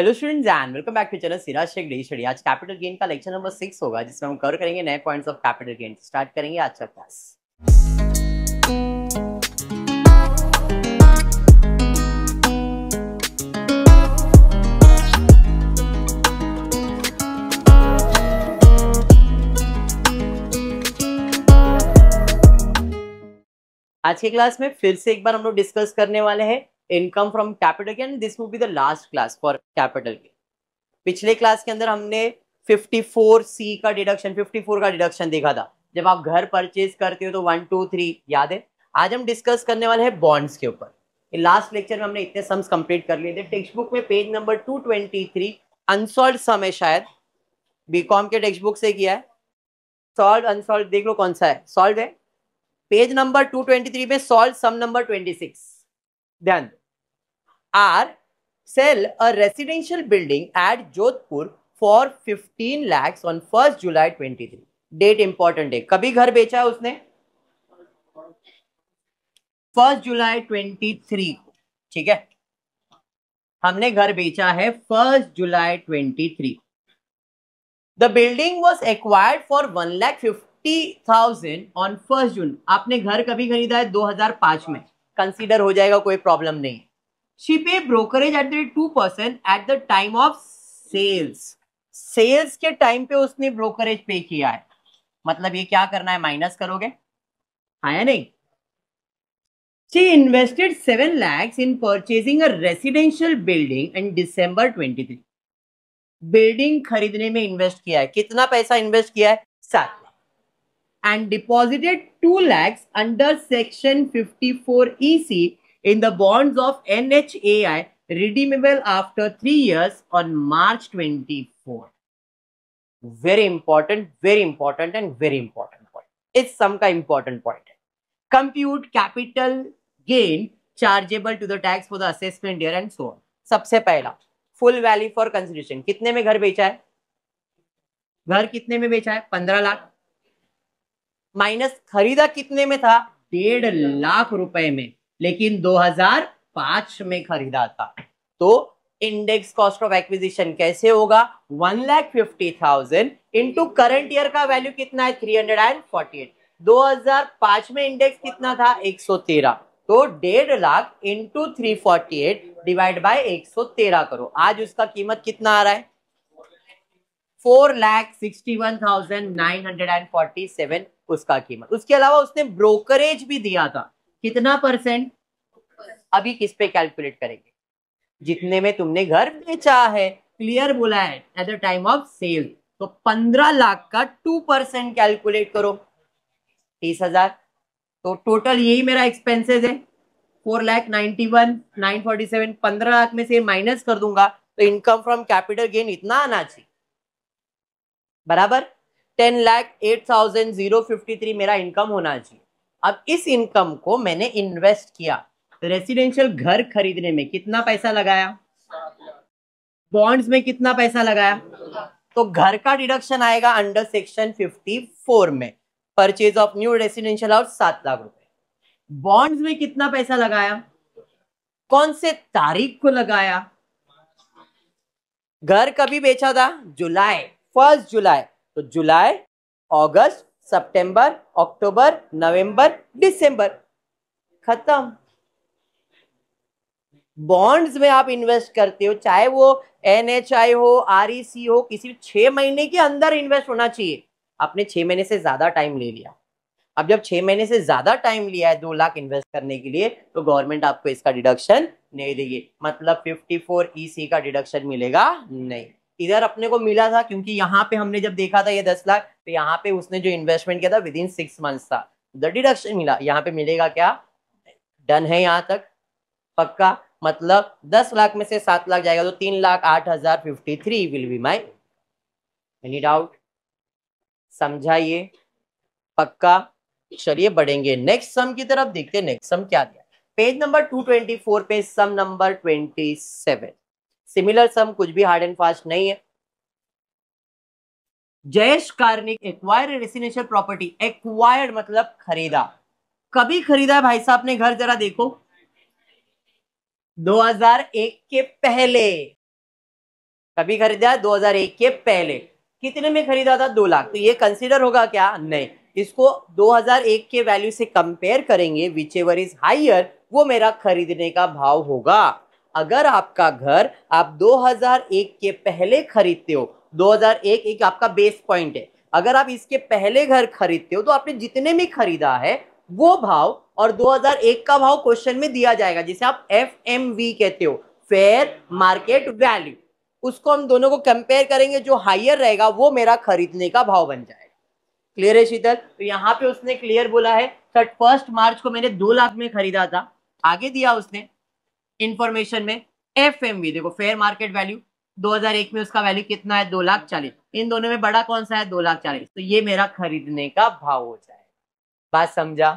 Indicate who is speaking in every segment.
Speaker 1: Hello students and welcome back to channel Siraj Shaikh the study आज capital gain का lecture number six होगा जिसमें हम कवर करेंगे नए points of capital gain start करेंगे आज का क्लास आज के क्लास में फिर से एक बार हम लोग डिस्कस करने वाले हैं income from capital gain this will be the last class for capital gain पिछले क्लास के अंदर हमने 54 सी का डिडक्शन 54 का डिडक्शन देखा था जब आप घर परचेज करते हो तो वन टू थ्री याद है आज हम डिस्कस करने वाले हैं बॉन्ड्स के ऊपर लास्ट लेक्चर में हमने इतने सम्स कंप्लीट कर लिए थे टेक्स्ट बुक में पेज नंबर 223 अनसॉल्व सम है शायद बीकॉम के टेक्स्ट बुक से किया है सॉल्व अनसॉल्व देख लो कौन सा है सॉल्व है पेज नंबर 223 में सॉल्व सम नंबर 26 ध्यान दो sale a a building at Jodhpur for fifteen 15 on first July twenty 23. Date important है कभी घर बेचा है उसने फर्स्ट जुलाई 23 थ्री ठीक है हमने घर बेचा है first July 23 the building was acquired for one lakh fifty thousand on first June आपने घर कभी खरीदा है दो हजार पांच में कंसिडर हो जाएगा कोई प्रॉब्लम नहीं she pay brokerage at the two percent at the time of sales. Sales के time पे उसने brokerage pay किया है मतलब ये क्या करना है minus करोगे आया नहीं She invested seven lakhs in purchasing a residential building in December 23. Building खरीदने में इन्वेस्ट किया है कितना पैसा इन्वेस्ट किया है सात lakh and deposited two lakhs under section 54 EC in the bonds of NHAI redeemable after 3 years on March 24th. Very important, very important and very important point. It's some का important point. Compute capital gain chargeable to the tax for the assessment year and so on. सबसे पहला full value for consideration कितने में घर बेचा है घर कितने में बेचा है पंद्रह लाख माइनस खरीदा कितने में था डेढ़ लाख रुपए में लेकिन 2005 में खरीदा था तो इंडेक्स कॉस्ट ऑफ एक्विजिशन कैसे होगा one lakh fifty thousand into current year का वैल्यू कितना है three hundred and forty eight दो हजार पांच में इंडेक्स कितना था एक सौ तेरह तो डेढ़ lakh into three forty eight divide by एक सौ तेरह करो आज उसका कीमत कितना आ रहा है four lakh sixty one thousand nine hundred and forty seven उसका कीमत उसके अलावा उसने ब्रोकरेज भी दिया था कितना परसेंट अभी किस पे कैलकुलेट करेंगे जितने में तुमने घर बेचा है क्लियर बोला है at the time of sale तो पंद्रह लाख का टू परसेंट कैलकुलेट करो तीस हजार तो टोटल यही मेरा एक्सपेंसेस है four lakh ninety one nine forty seven पंद्रह लाख में से माइनस कर दूंगा तो इनकम फ्रॉम कैपिटल गेन इतना आना चाहिए बराबर ten lakh eight thousand zero fifty three मेरा इनकम होना चाहिए अब इस इनकम को मैंने इन्वेस्ट किया तो रेसिडेंशियल घर खरीदने में कितना पैसा लगाया बॉन्ड्स में कितना पैसा लगाया तो घर का डिडक्शन आएगा अंडर सेक्शन 54 में purchase of new residential house सात लाख रुपए बॉन्ड्स में कितना पैसा लगाया कौन से तारीख को लगाया घर कभी बेचा था जुलाई फर्स्ट जुलाई तो जुलाई अगस्त सितंबर, अक्टूबर नवंबर दिसंबर खत्म बॉन्ड्स में आप इन्वेस्ट करते हो चाहे वो एनएचआई हो आरईसी e हो किसी भी छह महीने के अंदर इन्वेस्ट होना चाहिए आपने छह महीने से ज्यादा टाइम ले लिया अब जब छह महीने से ज्यादा टाइम लिया है दो लाख इन्वेस्ट करने के लिए तो गवर्नमेंट आपको इसका डिडक्शन नहीं देगी मतलब फिफ्टी फोर ईसी का डिडक्शन मिलेगा नहीं इधर अपने को मिला था क्योंकि यहाँ पे हमने जब देखा था ये दस लाख तो यहाँ पे उसने जो इन्वेस्टमेंट किया था विद इन सिक्स मंथ्स था द डिडक्शन मिला यहाँ पे मिलेगा क्या डन है यहाँ तक पक्का मतलब दस लाख में से सात लाख जाएगा तो तीन लाख आठ हजार fifty three will be my any doubt समझाइए पक्का चलिए बढ़ेंगे नेक्स्ट सम की तरफ देखते हैं नेक्स्ट सम क्या दिया page number two twenty four पे sum number twenty seven similar sum कुछ भी हार्ड एंड फास्ट नहीं है Jayesh Karnik acquire residential property acquired मतलब खरीदा कभी खरीदा है भाई साहब ने घर जरा देखो 2001 के पहले कभी खरीदा 2001 के पहले कितने में खरीदा था दो लाख तो ये कंसीडर होगा क्या नहीं इसको 2001 के वैल्यू से कंपेयर करेंगे विच एवर इज हाइयर वो मेरा खरीदने का भाव होगा अगर आपका घर आप 2001 के पहले खरीदते हो 2001 एक आपका बेस पॉइंट है अगर आप इसके पहले घर खरीदते हो तो आपने जितने में खरीदा है वो भाव और 2001 का भाव क्वेश्चन में दिया जाएगा जिसे आप एफ कहते हो फेयर मार्केट वैल्यू उसको हम दोनों को कंपेयर करेंगे जो हायर रहेगा वो मेरा खरीदने का भाव बन जाएगा क्लियर है शीतल तो यहाँ पे उसने क्लियर बोला है फर्स्ट मार्च को मैंने दो लाख में खरीदा था आगे दिया उसने इन्फॉर्मेशन में एफ एम वी देखो फेयर मार्केट वैल्यू 2001 में उसका वैल्यू कितना है दो लाख चालीस इन दोनों में बड़ा कौन सा है दो लाख चालीस तो ये मेरा खरीदने का भाव हो जाएगा बात समझा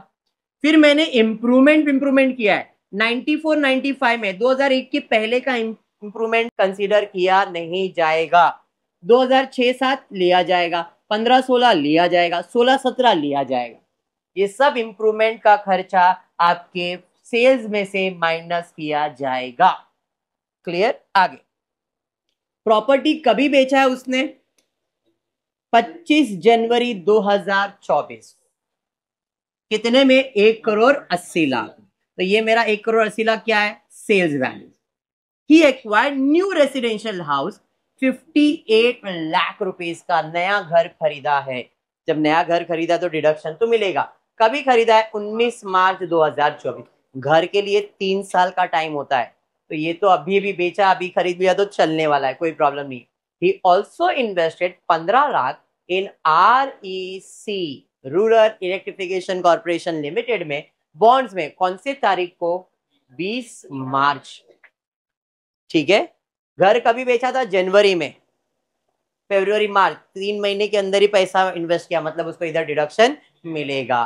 Speaker 1: फिर मैंने इम्प्रूवमेंट इम्प्रूवमेंट किया है 94 95 में 2001 के पहले का इम्प्रूवमेंट कंसीडर किया नहीं जाएगा 2006 सात लिया जाएगा 15 16 लिया जाएगा 16 17 लिया जाएगा ये सब इम्प्रूवमेंट का खर्चा आपके सेल्स में से माइनस किया जाएगा क्लियर आगे प्रॉपर्टी कभी बेचा है उसने 25 जनवरी 2024 कितने में एक करोड़ अस्सी लाख तो ये मेरा एक करोड़ अस्सी लाख क्या है सेल्स वैल्यू ही acquire new residential house 58 lakh rupees का नया घर खरीदा है जब नया घर खरीदा तो डिडक्शन तो मिलेगा कभी खरीदा है 19 मार्च 2024 घर के लिए तीन साल का टाइम होता है तो ये तो अभी भी बेचा अभी खरीद लिया तो चलने वाला है कोई प्रॉब्लम नहीं ही ऑल्सो इन्वेस्टेड पंद्रह lakh in R E C rural electrification corporation limited में बॉन्ड्स में कौन से तारीख को 20 मार्च ठीक है घर कभी बेचा था जनवरी में फेब्रुवरी मार्च तीन महीने के अंदर ही पैसा इन्वेस्ट किया मतलब उसको इधर डिडक्शन मिलेगा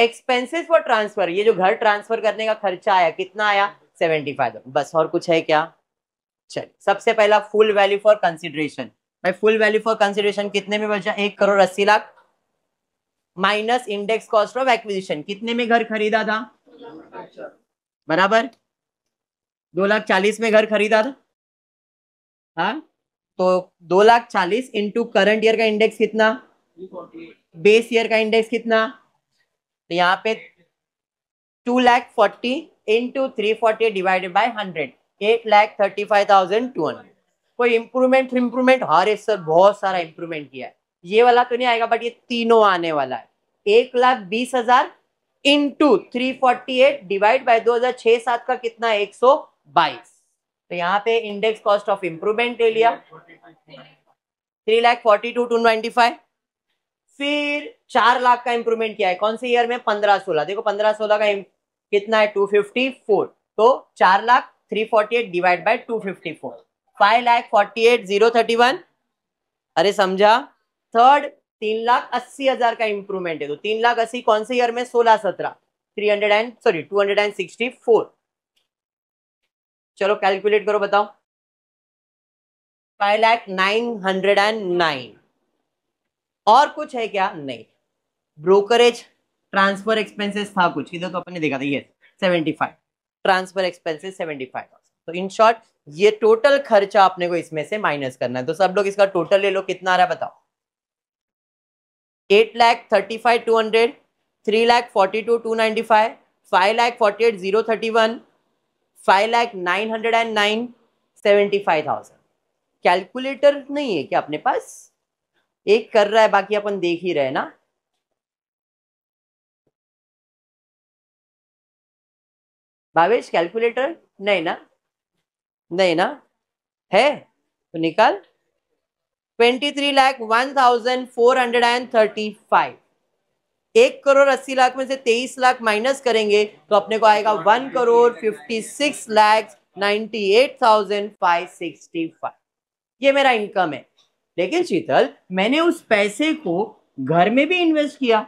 Speaker 1: एक्सपेंसेस फॉर ट्रांसफर ये जो घर ट्रांसफर करने का खर्चा आया कितना आया सेवेंटी फाइव बस और कुछ है क्या चल सबसे पहला फुल वैल्यू फॉर कंसिडरेशन भाई फुल वैल्यू फॉर कंसिडरेशन कितने में बचा एक करोड़ अस्सी lakh minus index cost of acquisition कितने में घर खरीदा था बराबर दो लाख चालीस में घर खरीदा था हा? तो दो लाख चालीस इंटू करंट ईयर का इंडेक्स कितना बेस ईयर का इंडेक्स कितना तो यहाँ पे two lakh forty into three forty divided by hundred eight lakh thirty five thousand two hundred कोई इम्प्रूवमेंट इम्प्रूवमेंट हरे सर बहुत सारा इम्प्रूवमेंट किया है ये वाला तो नहीं आएगा बट ये तीनों आने वाला है एक लाख बीस हजार into three forty eight divide by दो हजार छह सात का कितना एक सौ बाईस तो यहाँ पे इंडेक्स कॉस्ट ऑफ इम्प्रूवमेंट ले लिया three lakh forty two two ninety five फिर चार लाख का इंप्रूवमेंट किया है कौन से ईयर में पंद्रह सोलह देखो पंद्रह सोलह का कितना है टू फिफ्टी फोर तो चार lakh three forty eight divide by two fifty four five lakh forty eight zero thirty one अरे समझा थर्ड तीन लाख अस्सी हजार का इंप्रूवमेंट है तो तीन लाख अस्सी कौन से ईयर में सोलह सत्रह three hundred and sorry two hundred and sixty four चलो कैलकुलेट करो बताओ five lakh nine hundred and nine और कुछ है क्या नहीं ब्रोकरेज ट्रांसफर एक्सपेंसेस था कुछ इधर तो अपने देखा था तो ये seventy five transfer expenses seventy five तो इन शॉर्ट ये टोटल खर्चा आपने को इसमें से माइनस करना है तो सब लोग इसका टोटल ले लो कितना आ रहा है बताओ eight lakh thirty five two hundred three lakh forty two two ninety five five lakh forty eight zero thirty one five lakh nine hundred and nine seventy five thousand calculator नहीं है क्या अपने पास एक कर रहा है बाकी अपन देख ही रहे ना भावेश कैलकुलेटर नहीं ना नहीं ना है तो निकाल twenty three lakh one thousand four hundred and thirty five एक करोड़ अस्सी लाख में से तेईस लाख माइनस करेंगे तो अपने को आएगा one crore fifty six lakh ninety eight thousand five sixty five ये मेरा इनकम है लेकिन शीतल मैंने उस पैसे को घर में भी इन्वेस्ट किया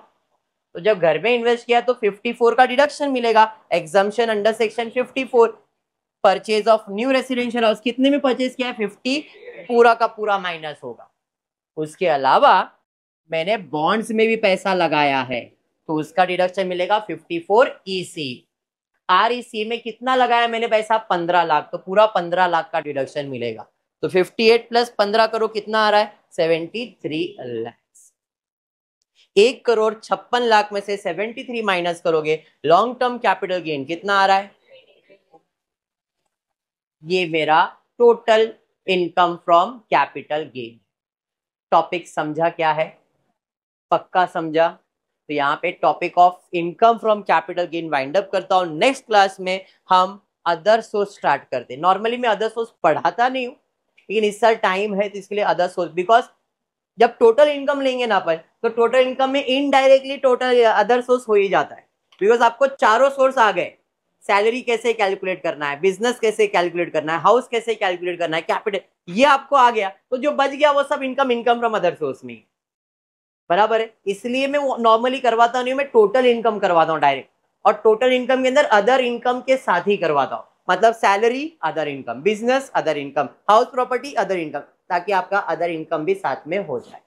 Speaker 1: तो जब घर में इन्वेस्ट किया तो 54 का डिडक्शन मिलेगा exemption under section 54 purchase of new residential house कितने में परचेज किया है 50 पूरा का पूरा माइनस होगा उसके अलावा मैंने बॉन्ड्स में भी पैसा लगाया है तो उसका डिडक्शन मिलेगा 54 ईसी सी में कितना लगाया मैंने पैसा 15 लाख तो पूरा 15 लाख का डिडक्शन मिलेगा तो 58 प्लस 15 करोड़ कितना आ रहा है 73 लैक्स एक करोड़ छप्पन लाख में से 73 माइनस करोगे लॉन्ग टर्म कैपिटल गेन कितना आ रहा है ये मेरा total income from capital gain topic समझा क्या है पक्का समझा तो यहाँ पे topic of income from capital gain wind up करता हूँ नेक्स्ट क्लास में हम अदर सोर्स स्टार्ट करते नॉर्मली मैं अदर सोर्स पढ़ाता नहीं हूँ लेकिन इस साल टाइम है तो इसके लिए अदर सोर्स बिकॉज जब टोटल इनकम लेंगे ना अपन तो टोटल इनकम में इनडायरेक्टली टोटल अदर सोर्स हो ही जाता है बिकॉज आपको चारों सोर्स आ गए सैलरी कैसे कैलकुलेट करना है बिजनेस कैसे कैलकुलेट करना है हाउस कैसे कैलकुलेट करना है कैपिटल ये आपको आ गया तो जो बच गया वो सब income income from other source में बराबर है इसलिए मैं नॉर्मली करवाता नहीं मैं टोटल इनकम करवाता हूँ डायरेक्ट और टोटल इनकम के अंदर अदर इनकम के साथ ही करवाता हूँ मतलब salary other income business other income house property other income ताकि आपका अदर इनकम भी साथ में हो जाए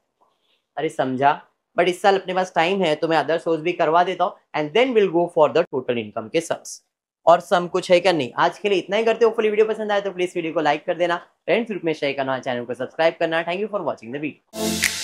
Speaker 1: अरे समझा बट इस साल अपने पास टाइम है तो मैं अदर सोर्स भी करवा देता हूँ and then will go for the total income के सम्स और सम कुछ है क्या नहीं आज के लिए इतना ही करते हो वीडियो पसंद आए तो प्लीज वीडियो को लाइक कर देना फ्रेंड्स ग्रुप में शेयर करना चैनल को सब्सक्राइब करना thank you for watching the video